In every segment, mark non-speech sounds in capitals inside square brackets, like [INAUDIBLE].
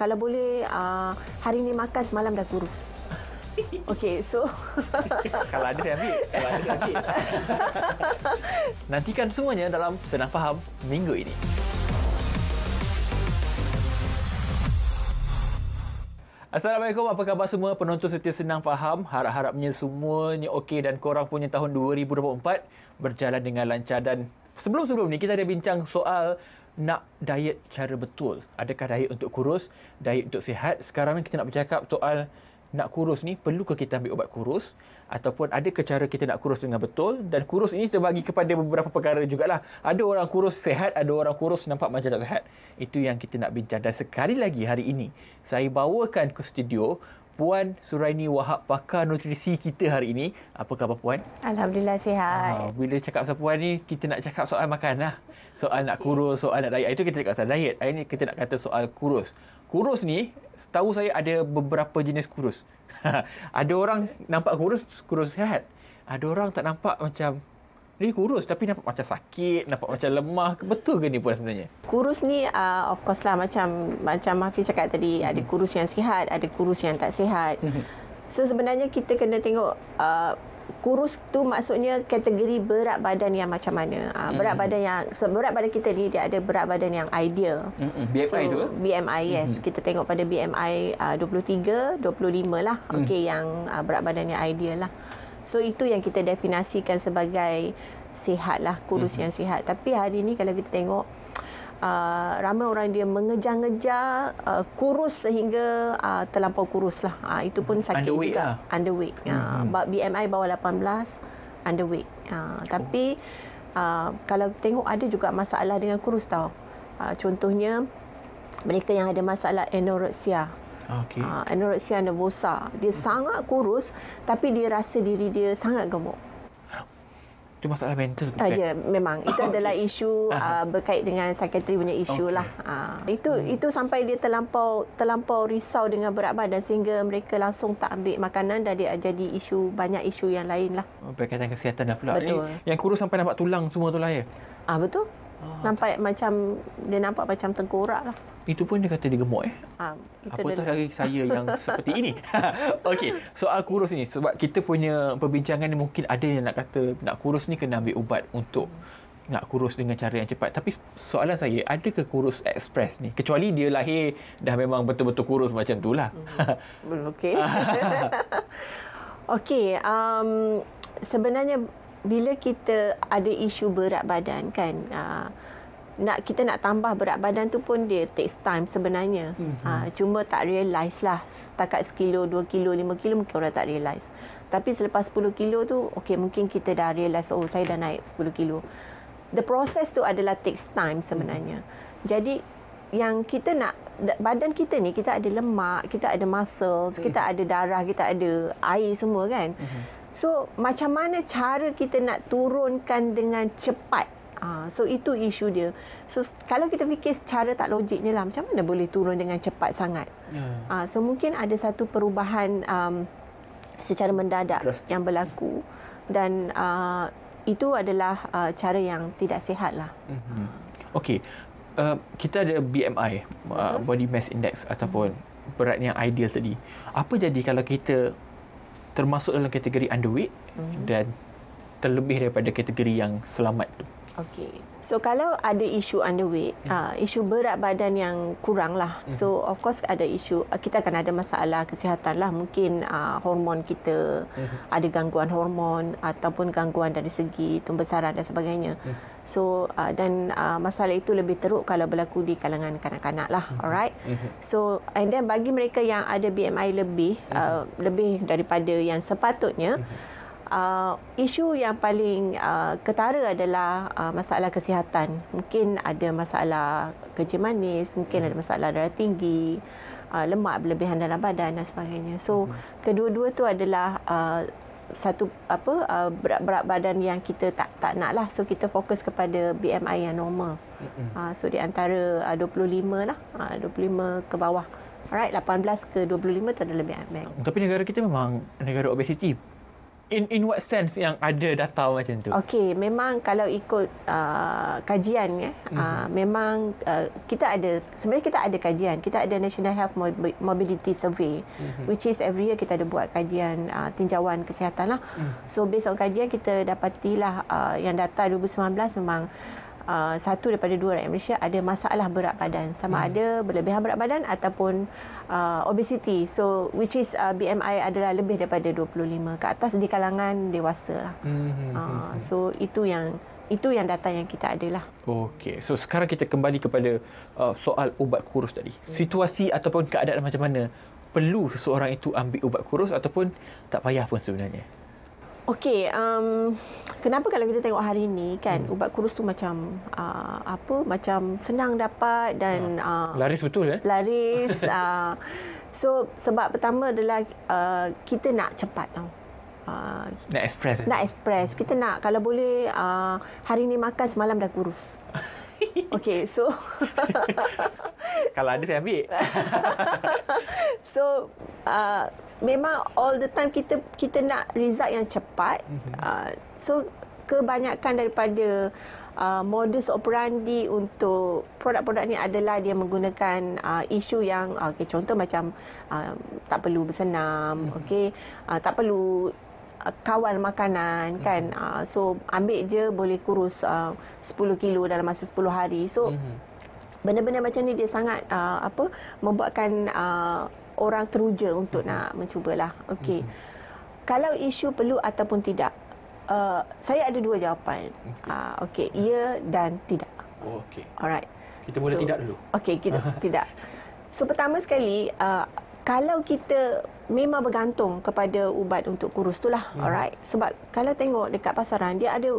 kalau boleh uh, hari ni makan semalam dah kurus. [LAUGHS] Okey, so [LAUGHS] kalau ada saya ambil. Kalau ada saya ambil. [LAUGHS] Nantikan semuanya dalam Senang Faham minggu ini. Assalamualaikum, apa khabar semua penonton setia senang faham? Harap-harapnya semuanya okey dan korang punya tahun 2024 berjalan dengan lancar dan sebelum-sebelum ni kita ada bincang soal nak diet cara betul? Adakah diet untuk kurus, diet untuk sihat? Sekarang ni kita nak bercakap soal nak kurus ni perlu ke kita ambil ubat kurus ataupun ada ke cara kita nak kurus dengan betul dan kurus ini terbagi kepada beberapa perkara jugalah ada orang kurus sehat ada orang kurus nampak macam tak sehat itu yang kita nak bincang dan sekali lagi hari ini saya bawakan ke studio Puan Suraini Wahab pakar nutrisi kita hari ini apa khabar puan Alhamdulillah sihat ah, bila cakap pasal puan ini, kita nak cakap soal makanan. lah soal nak kurus, soal nak diet. Itu kita cakap pasal diet. Hari ni kita nak kata soal kurus. Kurus ni, setahu saya ada beberapa jenis kurus. [LAUGHS] ada orang nampak kurus, kurus sihat. Ada orang tak nampak macam ni kurus tapi nampak macam sakit, nampak macam lemah. Betul ke ni puan sebenarnya? Kurus ni uh, of course lah macam macam Hafiz cakap tadi, hmm. ada kurus yang sihat, ada kurus yang tak sihat. Hmm. So sebenarnya kita kena tengok uh, kurus tu maksudnya kategori berat badan yang macam mana uh, berat badan yang berat badan kita ni dia ada berat badan yang ideal hmm BMI so, juga BMI yes hmm kita tengok pada BMI 23 25 lah mm. okey yang ah, berat badan yang ideal lah so itu yang kita definasikan sebagai sihat lah kurus hmm yang sihat tapi hari ini kalau kita tengok uh, ramai orang dia mengejar-ngejar uh, kurus sehingga uh, terlampau kurus lah. Uh, itu pun sakit underweight juga. Lah. Underweight. Uh, mm-hmm. BMI bawah 18, underweight. Uh, tapi uh, kalau tengok ada juga masalah dengan kurus tau. Uh, contohnya mereka yang ada masalah anoreksia. Okay. Uh, anoreksia nervosa. Dia hmm sangat kurus tapi dia rasa diri dia sangat gemuk. Itu masalah mental. Ah, ya, memang. Itu [COUGHS] adalah isu uh, berkait dengan sekretari punya isu okay. lah. Uh, itu hmm. itu sampai dia terlampau terlampau risau dengan berat badan sehingga mereka langsung tak ambil makanan dan dia jadi isu banyak isu yang lain lah. Oh, berkaitan kesihatan dah pula. Betul. Ini, yang kurus sampai nampak tulang semua tu lah ya? Ah, betul. Ah, nampak macam dia nampak macam tengkorak lah. Itu pun dia kata dia gemuk eh. Ha, Apa tu dari saya yang [LAUGHS] seperti ini? [LAUGHS] Okey, soal kurus ni sebab kita punya perbincangan ni mungkin ada yang nak kata nak kurus ni kena ambil ubat untuk hmm. nak kurus dengan cara yang cepat. Tapi soalan saya, ada ke kurus ekspres ni? Kecuali dia lahir dah memang betul-betul kurus macam tu lah. Hmm, belum okey. [LAUGHS] Okey, um, sebenarnya bila kita ada isu berat badan kan uh, nak kita nak tambah berat badan tu pun dia takes time sebenarnya mm-hmm. uh, cuma tak realise lah setakat 1 kilo 2 kilo lima kilo mungkin orang tak realise. tapi selepas sepuluh kilo tu okey mungkin kita dah realise oh saya dah naik sepuluh kilo the process tu adalah takes time sebenarnya mm-hmm. jadi yang kita nak badan kita ni kita ada lemak kita ada muscles mm-hmm. kita ada darah kita ada air semua kan mm-hmm. So macam mana cara kita nak turunkan dengan cepat? Uh, so itu isu dia. So kalau kita fikir secara tak logiknya lah, macam mana boleh turun dengan cepat sangat? Yeah. Ya. so mungkin ada satu perubahan um, secara mendadak Drastic. yang berlaku dan uh, itu adalah uh, cara yang tidak sihat lah. Mhm. Okay. Uh, kita ada BMI uh, body mass index ataupun hmm. berat yang ideal tadi apa jadi kalau kita termasuk dalam kategori underweight mm-hmm. dan terlebih daripada kategori yang selamat tu. Mm. Okey. So kalau ada isu underweight, hmm. uh, isu berat badan yang kurang lah. Hmm. So of course ada isu ah, kita akan ada masalah kesihatan lah. Mungkin uh, hormon kita hmm. ada gangguan hormon ataupun gangguan dari segi tumbesaran dan sebagainya. Hmm. So uh, dan uh, masalah itu lebih teruk kalau berlaku di kalangan kanak-kanak lah. Hmm. Alright. Hmm. So and then bagi mereka yang ada BMI lebih hmm. uh, lebih daripada yang sepatutnya. Hmm uh, isu yang paling uh, ketara adalah uh, masalah kesihatan. Mungkin ada masalah kerja manis, mungkin ada masalah darah tinggi, uh, lemak berlebihan dalam badan dan sebagainya. So, uh-huh. kedua-dua tu adalah uh, satu apa uh, berat-berat badan yang kita tak tak lah. So, kita fokus kepada BMI yang normal. Uh-huh. Uh, so di antara uh, 25 lah, uh, 25 ke bawah. Alright, 18 ke 25 tu ada lebih ambil. Tapi negara kita memang negara obesiti In in what sense yang ada data macam tu? Okey, memang kalau ikut uh, kajian ya, eh, mm-hmm. uh, mhm. memang uh, kita ada sebenarnya kita ada kajian, kita ada National Health Mobility Survey, mm-hmm. which is every year kita ada buat kajian uh, tinjauan kesihatan lah. Mm. So based on kajian kita dapatilah uh, yang data 2019 memang Uh, satu daripada dua rakyat Malaysia ada masalah berat badan sama hmm. ada berlebihan berat badan ataupun uh, obesity so which is uh, BMI adalah lebih daripada 25 ke atas di kalangan dewasa lah hmm. hmm uh, hmm, hmm. so itu yang itu yang data yang kita ada lah. Okey. So sekarang kita kembali kepada uh, soal ubat kurus tadi. Situasi ataupun keadaan macam mana perlu seseorang itu ambil ubat kurus ataupun tak payah pun sebenarnya. Okey, um, kenapa kalau kita tengok hari ini kan hmm. ubat kurus tu macam uh, apa macam senang dapat dan ah. uh, laris betul eh? Laris. [LAUGHS] uh, so sebab pertama adalah uh, kita nak cepat tau. Uh, nak express. Eh? Nak express. Kita nak kalau boleh uh, hari ini makan semalam dah kurus. [LAUGHS] Okey, so kalau ada saya ambil. [LAUGHS] so uh, memang all the time kita kita nak result yang cepat. Mm-hmm. Uh, so kebanyakan daripada uh, modus operandi untuk produk-produk ni adalah dia menggunakan uh, isu yang okay, contoh macam uh, tak perlu bersenam, mm-hmm. okay, uh, tak perlu kawal makanan mhm. kan uh, so ambil je boleh kurus uh, 10 kilo dalam masa 10 hari so mm-hmm. macam ni dia sangat uh, apa membuatkan uh, orang teruja untuk mhm. nak mencubalah. Okey. Mm-hmm. Kalau isu perlu ataupun tidak. Uh, saya ada dua jawapan. Okay. Uh, okey, ah, ya yeah dan tidak. Oh, okey. Alright. Kita boleh so, tidak dulu. Okey, kita [LAUGHS] tidak. So pertama sekali, uh, kalau kita memang bergantung kepada ubat untuk kurus itulah. Mm. Alright. Sebab kalau tengok dekat pasaran dia ada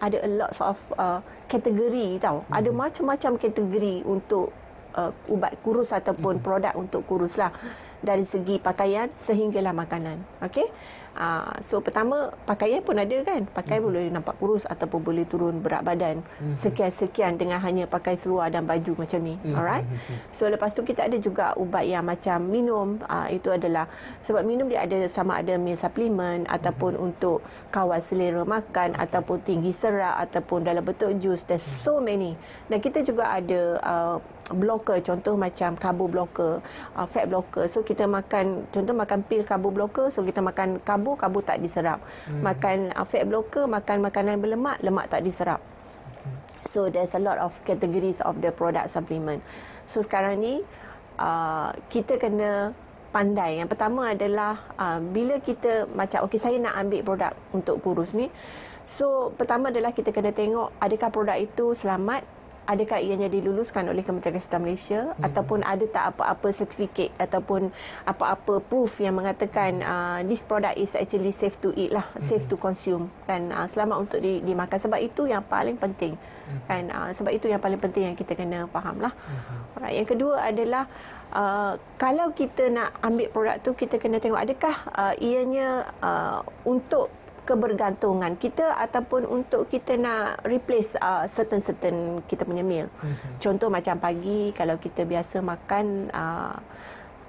ada a lot of uh, kategori tau. Mm-hmm. Ada mhm. macam-macam kategori untuk uh, ubat kurus ataupun hmm. produk untuk kuruslah dari segi pakaian sehinggalah makanan okey Ah, so pertama pakaian pun ada kan pakai hmm. boleh nampak kurus ataupun boleh turun berat badan mhm. sekian-sekian dengan hanya pakai seluar dan baju macam ni hmm. alright mhm. so lepas tu kita ada juga ubat yang macam minum aa, ah, itu adalah sebab minum dia ada sama ada meal supplement ataupun hmm. untuk kawal selera makan ataupun tinggi serat ataupun dalam bentuk jus there's mhm. so many dan kita juga ada uh, blocker contoh macam carbo blocker uh, fat blocker so kita makan contoh makan pil carbo blocker so kita makan carbo karbo, karbo tak diserap. Hmm. Makan uh, fat blocker, makan makanan berlemak, lemak tak diserap. Hmm. So there's a lot of categories of the product supplement. So sekarang ni uh, kita kena pandai. Yang pertama adalah uh, bila kita macam okey saya nak ambil produk untuk kurus ni. So pertama adalah kita kena tengok adakah produk itu selamat adakah ianya diluluskan oleh Kementerian Kesihatan Malaysia hmm. ataupun ada tak apa-apa sertifikat ataupun apa-apa proof yang mengatakan mhm. uh, this product is actually safe to eat lah safe hmm. to consume kan uh, selamat untuk di, dimakan sebab itu yang paling penting hmm. kan uh, sebab itu yang paling penting yang kita kena fahamlah hmm. yang kedua adalah uh, kalau kita nak ambil produk tu kita kena tengok adakah uh, ianya uh, untuk kebergantungan kita ataupun untuk kita nak replace uh, certain certain kita punya meal. Mm-hmm. Contoh macam pagi kalau kita biasa makan uh,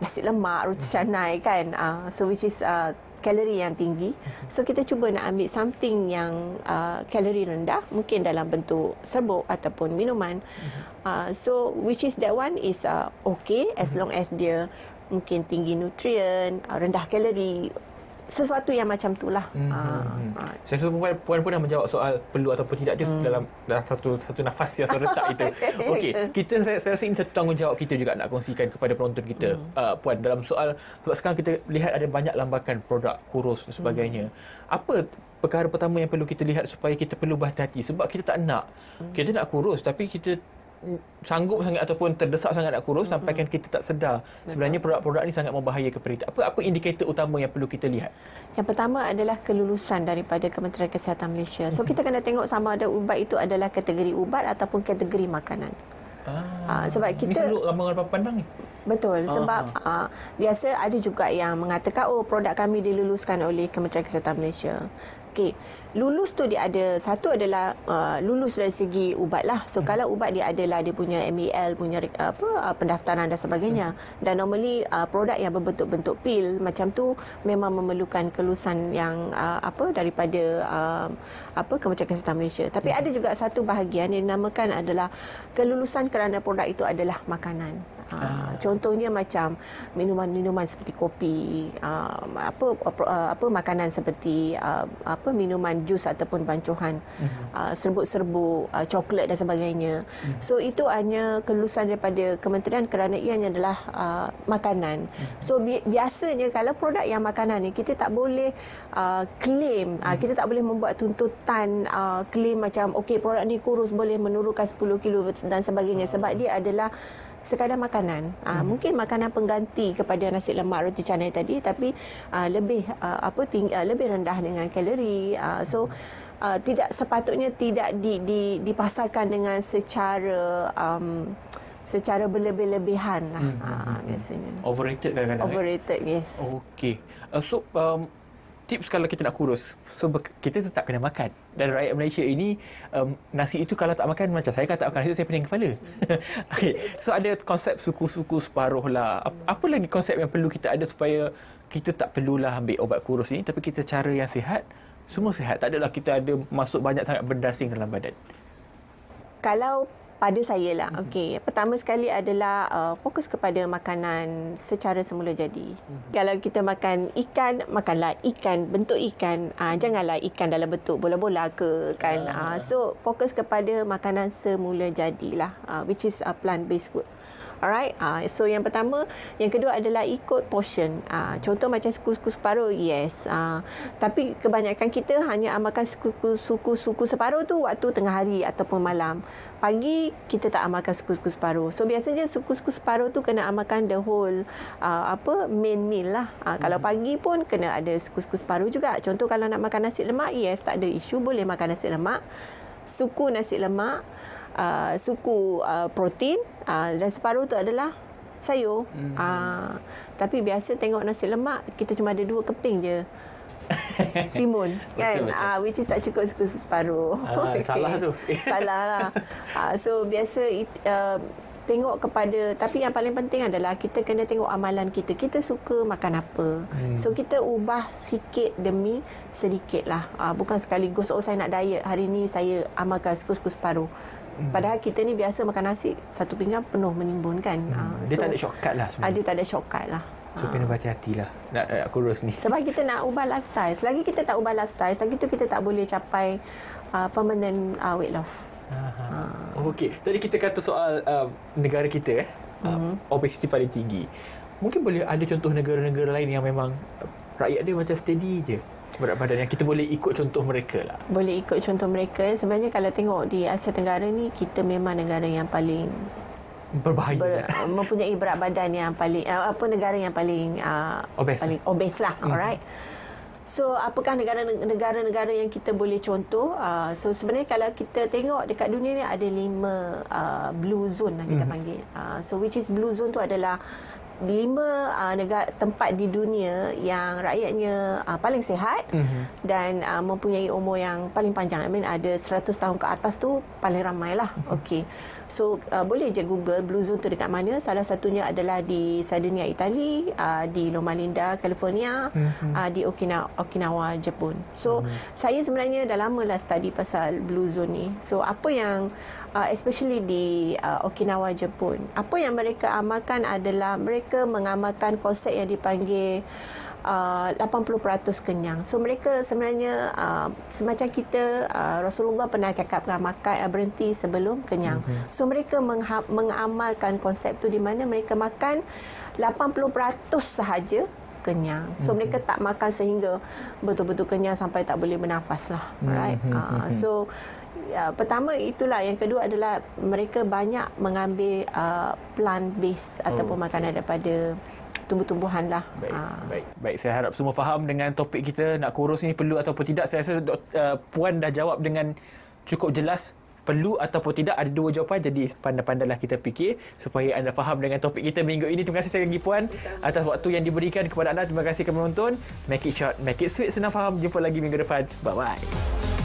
nasi lemak roti mm-hmm. kan uh, so which is uh, kalori yang tinggi. Mm-hmm. So kita cuba nak ambil something yang uh, kalori rendah mungkin dalam bentuk serbuk ataupun minuman. Mm-hmm. Uh, so which is that one is uh, okay as mm-hmm. long as dia mungkin tinggi nutrien, uh, rendah kalori sesuatu yang macam itulah. Hmm. Ha. Ha. Saya rasa puan, pun dah menjawab soal perlu ataupun tidak tu hmm. dalam dalam satu satu nafas yang saya letak itu. [LAUGHS] Okay, kita saya, saya rasa ini satu tanggungjawab kita juga nak kongsikan kepada penonton kita. Hmm. Uh, puan dalam soal sebab sekarang kita lihat ada banyak lambakan produk kurus dan sebagainya. Hmm. Apa perkara pertama yang perlu kita lihat supaya kita perlu berhati-hati sebab kita tak nak hmm. kita nak kurus tapi kita sanggup sangat ataupun terdesak sangat nak kurus mm-hmm. sampai kan kita tak sedar Betul. sebenarnya produk-produk ni sangat membahayakan kepada Apa apa indikator utama yang perlu kita lihat? Yang pertama adalah kelulusan daripada Kementerian Kesihatan Malaysia. So kita kena tengok sama ada ubat itu adalah kategori ubat ataupun kategori makanan. ha, sebab kita ini selalu ramai orang pandang ni. Betul ah, sebab Ha, biasa ada juga yang mengatakan oh produk kami diluluskan oleh Kementerian Kesihatan Malaysia. Okey lulus tu dia ada satu adalah uh, lulus dari segi ubat lah. So hmm. kalau ubat dia adalah dia punya MEL punya uh, apa uh, pendaftaran dan sebagainya. Hmm. Dan normally uh, produk yang berbentuk-bentuk pil macam tu memang memerlukan kelulusan yang uh, apa daripada uh, apa Kementerian Kesihatan Malaysia. Tapi hmm. ada juga satu bahagian yang dinamakan adalah kelulusan kerana produk itu adalah makanan. Uh, uh. Contohnya macam minuman-minuman seperti kopi, uh, apa uh, apa makanan seperti uh, apa minuman jus ataupun bancuhan uh-huh. Mhm. uh, serbuk-serbuk, uh, coklat dan sebagainya. Uh-huh. So itu hanya kelulusan daripada kementerian kerana ianya adalah uh, makanan. Uh-huh. So bi- biasanya kalau produk yang makanan ni kita tak boleh uh, claim, uh-huh. kita tak boleh membuat tuntutan uh, claim macam okey produk ni kurus boleh menurunkan 10 kilo dan sebagainya uh sebab dia adalah sekadar makanan. Ah, hmm. Uh, mungkin makanan pengganti kepada nasi lemak roti canai tadi tapi uh, lebih uh, apa tinggi uh, lebih rendah dengan kalori. Uh, so Uh, tidak sepatutnya tidak di, di, dipasarkan dengan secara um, secara berlebih-lebihan lah hmm. uh, biasanya. Overrated kan Overrated, eh? yes. Okey. Uh, so um, tips kalau kita nak kurus. So kita tetap kena makan. Dan rakyat Malaysia ini um, nasi itu kalau tak makan macam saya kata tak makan nasi saya pening kepala. [LAUGHS] okay. So ada konsep suku-suku separuh lah. Apa lagi konsep yang perlu kita ada supaya kita tak perlulah ambil obat kurus ini, tapi kita cara yang sihat semua sihat. Tak adalah kita ada masuk banyak sangat berdasing dalam badan. Kalau pada saya lah. Mm-hmm. Okey, pertama sekali adalah uh, fokus kepada makanan secara semula jadi. Mm-hmm. Kalau kita makan ikan, makanlah ikan bentuk ikan. Uh, janganlah ikan dalam bentuk bola-bola ke kan. Uh, uh, so fokus kepada makanan semula jadilah uh, which is a plant based food. Alright, uh, so yang pertama, yang kedua adalah ikut portion. Uh, contoh macam suku-suku separuh, yes. Uh, tapi kebanyakan kita hanya amalkan suku-suku separuh tu waktu tengah hari ataupun malam. Pagi, kita tak amalkan suku-suku separuh. So, biasanya suku-suku separuh tu kena amalkan the whole uh, apa main meal lah. Uh, hmm. Kalau pagi pun kena ada suku-suku separuh juga. Contoh kalau nak makan nasi lemak, yes, tak ada isu. Boleh makan nasi lemak. Suku nasi lemak, Uh, suku uh, protein uh, dan separuh tu adalah sayur. hmm Uh, tapi biasa tengok nasi lemak kita cuma ada dua keping je. [LAUGHS] Timun kan betul, betul. Ah, which is tak cukup suku separuh. Uh, [LAUGHS] okay. Salah tu. [LAUGHS] salah lah. Uh, so biasa uh, tengok kepada tapi yang paling penting adalah kita kena tengok amalan kita. Kita suka makan apa. Hmm. So kita ubah sikit demi sedikit lah. Uh, bukan sekaligus oh saya nak diet. Hari ni saya amalkan suku-suku separuh. Hmm. Padahal kita ni biasa makan nasi satu pinggan penuh menimbun kan. Hmm. Uh, dia tak ada shortcut lah sebenarnya. Ah, dia tak ada shortcut lah. So kena ah. berhati-hati lah nak, nak kurus ni. Sebab kita nak ubah lifestyle. Selagi kita tak ubah lifestyle, selagi tu kita tak boleh capai uh, permanent uh, weight loss. Uh. Okey. Tadi kita kata soal uh, negara kita eh. Uh, hmm. obesity mm-hmm. paling tinggi. Mungkin boleh ada contoh negara-negara lain yang memang rakyat dia macam steady je berat badan yang kita boleh ikut contoh mereka lah. Boleh ikut contoh mereka. Sebenarnya kalau tengok di Asia Tenggara ni kita memang negara yang paling berbahaya ber, mempunyai berat badan yang paling eh, apa negara yang paling ah, obes. paling obes lah mm-hmm. alright so apakah negara-negara yang kita boleh contoh ah, so sebenarnya kalau kita tengok dekat dunia ni ada lima ah, blue zone lah kita mm-hmm. panggil so which is blue zone tu adalah lima uh, ah, negara tempat di dunia yang rakyatnya uh, paling sihat mm-hmm. dan uh, mempunyai umur yang paling panjang. I mean ada 100 tahun ke atas tu paling ramailah. Mm-hmm. Okey. So uh, boleh je Google Blue Zone tu dekat mana? Salah satunya adalah di Sardinia Itali, uh, di Loma Linda California, mm-hmm. uh, di Okinawa Okinawa Jepun. So mm-hmm. saya sebenarnya dah lamalah study pasal Blue Zone ni. So apa yang uh, especially di uh, Okinawa Jepun. Apa yang mereka amalkan adalah mereka mengamalkan konsep yang dipanggil uh, 80% kenyang. So mereka sebenarnya uh, semacam kita uh, Rasulullah pernah cakap kan, makan uh, berhenti sebelum kenyang. So mereka mengamalkan konsep tu di mana mereka makan 80% sahaja kenyang. So mm-hmm. mereka tak makan sehingga betul-betul kenyang sampai tak boleh bernafas lah. Mm-hmm. Uh, mm-hmm. so uh, pertama itulah yang kedua adalah mereka banyak mengambil uh, plant based oh. ataupun makanan daripada tumbuh-tumbuhan lah. Baik, ha. baik. Baik, saya harap semua faham dengan topik kita nak kurus ni perlu ataupun tidak. Saya rasa uh, puan dah jawab dengan cukup jelas perlu ataupun tidak ada dua jawapan jadi pandai-pandailah kita fikir supaya anda faham dengan topik kita minggu ini terima kasih sekali lagi puan atas waktu yang diberikan kepada anda terima kasih kerana menonton make it short make it sweet senang faham jumpa lagi minggu depan bye bye